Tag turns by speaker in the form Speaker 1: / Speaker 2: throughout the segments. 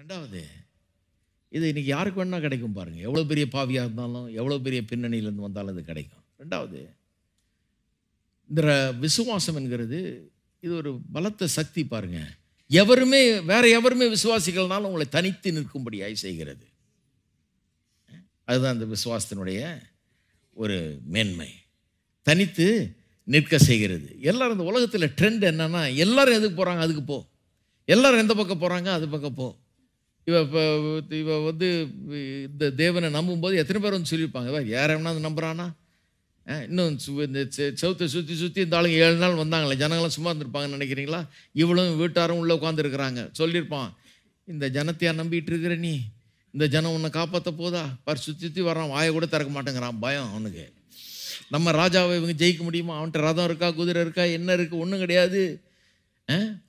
Speaker 1: ரெண்டாவது இது இன்றைக்கி யாருக்கு வேணால் கிடைக்கும் பாருங்கள் எவ்வளோ பெரிய பாவியாக இருந்தாலும் எவ்வளோ பெரிய பின்னணியிலேருந்து வந்தாலும் இது கிடைக்கும் ரெண்டாவது இந்த விசுவாசம் என்கிறது இது ஒரு பலத்த சக்தி பாருங்கள் எவருமே வேறு எவருமே விசுவாசிகள்னாலும் உங்களை தனித்து நிற்கும்படியாய் செய்கிறது அதுதான் அந்த விசுவாசத்தினுடைய ஒரு மேன்மை தனித்து நிற்க செய்கிறது எல்லோரும் இந்த உலகத்தில் ட்ரெண்ட் என்னென்னா எல்லோரும் எதுக்கு போகிறாங்க அதுக்கு போ எல்லோரும் எந்த பக்கம் போகிறாங்க அது பக்கம் போ இவ இப்போ இவ வந்து இந்த தேவனை நம்பும்போது எத்தனை பேர் வந்து சொல்லியிருப்பாங்க யார் வந்து நம்புகிறானா இன்னும் இந்த சவுத்தை சுற்றி சுற்றி இந்த ஆளுங்க ஏழு நாள் வந்தாங்களே ஜனங்களாம் சும்மா இருந்திருப்பாங்கன்னு நினைக்கிறீங்களா இவளும் வீட்டாரும் உள்ளே உட்காந்துருக்குறாங்க சொல்லியிருப்பான் இந்த ஜனத்தையா நம்பிட்டு இருக்கிற நீ இந்த ஜனம் உன்னை காப்பாற்ற போதா பர் சுற்றி சுற்றி வரான் வாயை கூட திறக்க மாட்டேங்கிறான் பயம் அவனுக்கு நம்ம ராஜாவை இவங்க ஜெயிக்க முடியுமா அவன்கிட்ட ரதம் இருக்கா குதிரை இருக்கா என்ன இருக்குது ஒன்றும் கிடையாது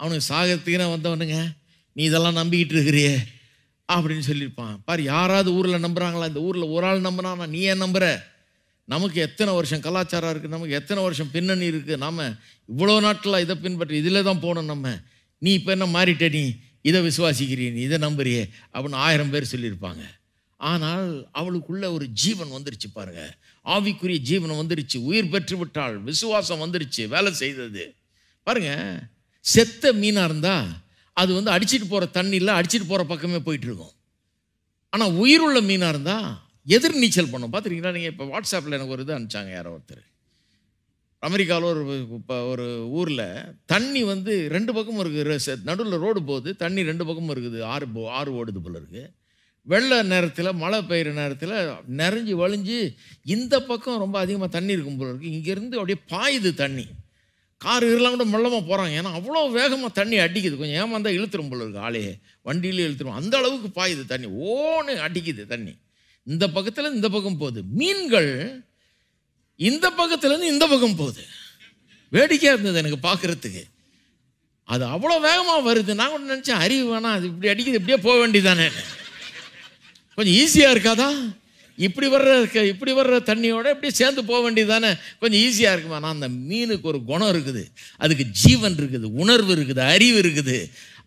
Speaker 1: அவனுக்கு சாகத்துக்குன்னு வந்தவனுங்க நீ இதெல்லாம் நம்பிக்கிட்டு இருக்கிறியே அப்படின்னு சொல்லியிருப்பான் பாரு யாராவது ஊரில் நம்புகிறாங்களா இந்த ஊரில் ஒரு ஆள் நம்புனானா நீ ஏன் நம்புகிற நமக்கு எத்தனை வருஷம் கலாச்சாரம் இருக்குது நமக்கு எத்தனை வருஷம் பின்னணி இருக்குது நாம் இவ்வளோ நாட்டில் இதை பின்பற்றி இதில் தான் போகணும் நம்ம நீ இப்போ என்ன மாறிட்ட நீ இதை விசுவாசிக்கிறீ நீ இதை நம்புறியே அப்படின்னு ஆயிரம் பேர் சொல்லியிருப்பாங்க ஆனால் அவளுக்குள்ள ஒரு ஜீவன் வந்துருச்சு பாருங்க ஆவிக்குரிய ஜீவன் வந்துருச்சு உயிர் பெற்று விட்டாள் விசுவாசம் வந்துருச்சு வேலை செய்தது பாருங்க செத்த மீனாக இருந்தால் அது வந்து அடிச்சிட்டு போகிற தண்ணியில் அடிச்சிட்டு போகிற பக்கமே போயிட்டுருக்கோம் ஆனால் உயிருள்ள மீனாக இருந்தால் எதிர் நீச்சல் பண்ணும் பார்த்துருக்கீங்களா நீங்கள் இப்போ வாட்ஸ்அப்பில் எனக்கு ஒரு இது அனுப்பிச்சாங்க யாரோ ஒருத்தர் அமெரிக்காவில் ஒரு இப்போ ஒரு ஊரில் தண்ணி வந்து ரெண்டு பக்கமும் இருக்குது நடுவில் ரோடு போகுது தண்ணி ரெண்டு பக்கமும் இருக்குது ஆறு போ ஆறு ஓடுது போல் இருக்குது வெள்ள நேரத்தில் மழை பெய்கிற நேரத்தில் நிறைஞ்சு வழிஞ்சு இந்த பக்கம் ரொம்ப அதிகமாக தண்ணி இருக்கும் போல் இருக்குது இங்கேருந்து அப்படியே பாயுது தண்ணி கார் இருலாம் கூட மெல்லமாக போகிறாங்க ஏன்னா அவ்வளோ வேகமாக தண்ணி அடிக்குது கொஞ்சம் ஏமாந்தால் இழுத்துரும் போல இருக்குது ஆளே வண்டியிலே இழுத்துரும் அந்த அளவுக்கு பாயுது தண்ணி ஓன்னு அடிக்குது தண்ணி இந்த பக்கத்தில் இந்த பக்கம் போகுது மீன்கள் இந்த பக்கத்துலேருந்து இந்த பக்கம் போகுது வேடிக்கையாக இருந்தது எனக்கு பார்க்குறதுக்கு அது அவ்வளோ வேகமாக வருது நான் கூட நினச்சேன் அறிவு வேணாம் அது இப்படி அடிக்குது இப்படியே போக வேண்டியதானே கொஞ்சம் ஈஸியாக இருக்காதா இப்படி வர்ற இப்படி வர்ற தண்ணியோட இப்படி சேர்ந்து போக வேண்டியது தானே கொஞ்சம் ஈஸியாக இருக்குமா நான் அந்த மீனுக்கு ஒரு குணம் இருக்குது அதுக்கு ஜீவன் இருக்குது உணர்வு இருக்குது அறிவு இருக்குது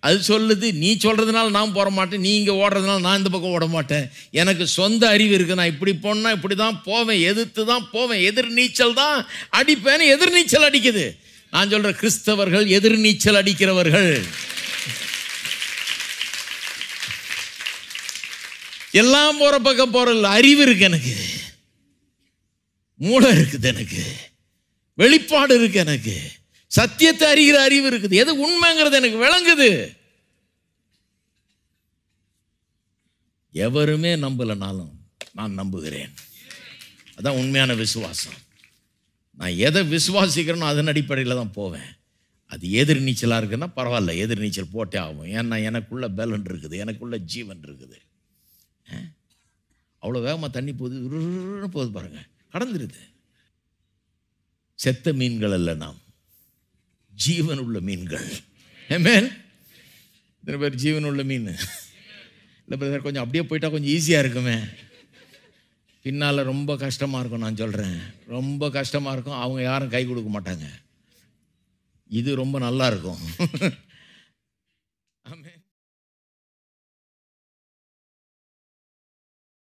Speaker 1: அது சொல்லுது நீ சொல்கிறதுனால நான் போட மாட்டேன் நீ இங்கே ஓடுறதுனால நான் இந்த பக்கம் ஓட மாட்டேன் எனக்கு சொந்த அறிவு இருக்குது நான் இப்படி போனால் இப்படி தான் போவேன் எதிர்த்து தான் போவேன் எதிர் நீச்சல் தான் அடிப்பேன்னு எதிர்நீச்சல் அடிக்குது நான் சொல்கிற கிறிஸ்தவர்கள் எதிர் நீச்சல் அடிக்கிறவர்கள் எல்லாம் போகிற பக்கம் போகிற அறிவு இருக்கு எனக்கு மூளை இருக்குது எனக்கு வெளிப்பாடு இருக்குது எனக்கு சத்தியத்தை அறிகிற அறிவு இருக்குது எது உண்மைங்கிறது எனக்கு விளங்குது எவருமே நம்பலைனாலும் நான் நம்புகிறேன் அதான் உண்மையான விசுவாசம் நான் எதை விசுவாசிக்கிறேனோ அதன் அடிப்படையில் தான் போவேன் அது எதிர்நீச்சலாக இருக்குன்னா பரவாயில்ல எதிர்நீச்சல் போட்டே ஆகும் ஏன்னா எனக்குள்ளே பலன் இருக்குது எனக்குள்ளே ஜீவன் இருக்குது அவ்வளோ வேகமாக தண்ணி போகுது போகுது பாருங்கள் கடந்துருது செத்த மீன்கள் அல்ல நாம் ஜீவன் உள்ள மீன்கள் ஏமேன் இத்தனை பேர் ஜீவன் உள்ள மீன் இல்லை பிரதர் கொஞ்சம் அப்படியே போயிட்டா கொஞ்சம் ஈஸியாக இருக்குமே பின்னால் ரொம்ப கஷ்டமாக இருக்கும் நான் சொல்கிறேன் ரொம்ப கஷ்டமாக இருக்கும் அவங்க யாரும் கை கொடுக்க மாட்டாங்க இது ரொம்ப நல்லா இருக்கும்